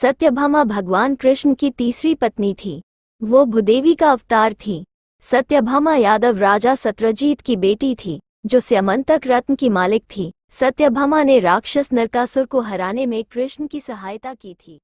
सत्यभामा भगवान कृष्ण की तीसरी पत्नी थी वो भूदेवी का अवतार थी सत्यभामा यादव राजा सत्रजीत की बेटी थी जो स्यमंतक रत्न की मालिक थी सत्यभामा ने राक्षस नरकासुर को हराने में कृष्ण की सहायता की थी